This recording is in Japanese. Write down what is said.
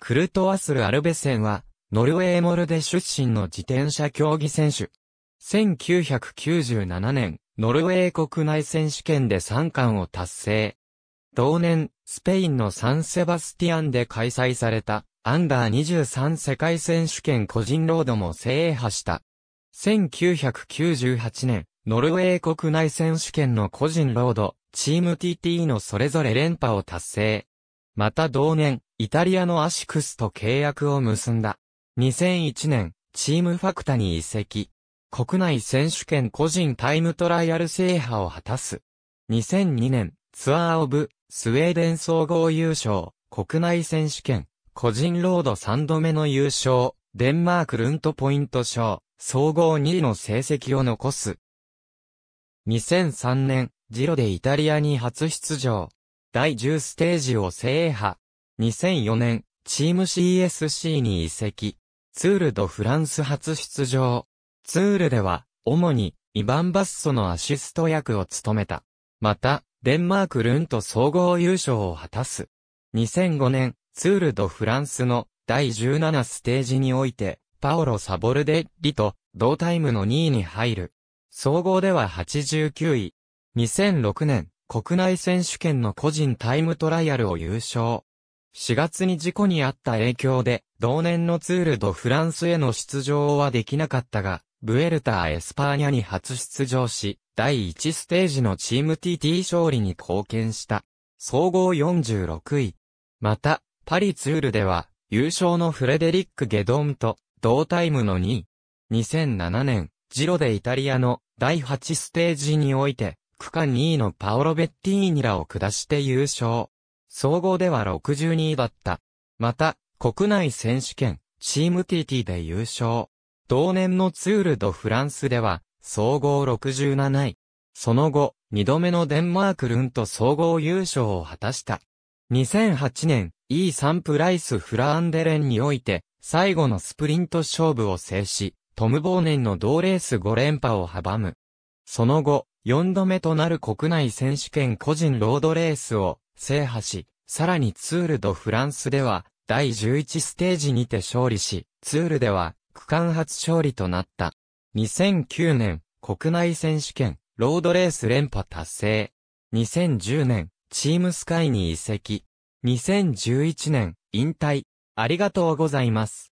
クルトワスル・アルベセンは、ノルウェーモルデ出身の自転車競技選手。1997年、ノルウェー国内選手権で3冠を達成。同年、スペインのサンセバスティアンで開催された、アンダー23世界選手権個人ロードも制覇した。1998年、ノルウェー国内選手権の個人ロード、チーム TT のそれぞれ連覇を達成。また同年、イタリアのアシクスと契約を結んだ。2001年、チームファクタに移籍。国内選手権個人タイムトライアル制覇を果たす。2002年、ツアーオブ、スウェーデン総合優勝、国内選手権、個人ロード3度目の優勝、デンマークルントポイント賞、総合2位の成績を残す。2003年、ジロでイタリアに初出場。第10ステージを制覇。2004年、チーム CSC に移籍。ツールドフランス初出場。ツールでは、主に、イバン・バッソのアシスト役を務めた。また、デンマークルンと総合優勝を果たす。2005年、ツールドフランスの第17ステージにおいて、パオロ・サボルデリと同タイムの2位に入る。総合では89位。2006年、国内選手権の個人タイムトライアルを優勝。4月に事故に遭った影響で、同年のツールドフランスへの出場はできなかったが、ブエルターエスパーニャに初出場し、第1ステージのチーム TT 勝利に貢献した。総合46位。また、パリツールでは、優勝のフレデリック・ゲドンと、同タイムの2位。2007年、ジロでイタリアの第8ステージにおいて、区間2位のパオロ・ベッティーニらを下して優勝。総合では62位だった。また、国内選手権、チーム TT で優勝。同年のツールドフランスでは、総合67位。その後、2度目のデンマークルンと総合優勝を果たした。2008年、E3 プライスフランデレンにおいて、最後のスプリント勝負を制し、トム・ボーネンの同レース5連覇を阻む。その後、4度目となる国内選手権個人ロードレースを制覇し、さらにツール・ド・フランスでは、第11ステージにて勝利し、ツールでは、区間初勝利となった。2009年、国内選手権、ロードレース連覇達成。2010年、チームスカイに移籍。2011年、引退。ありがとうございます。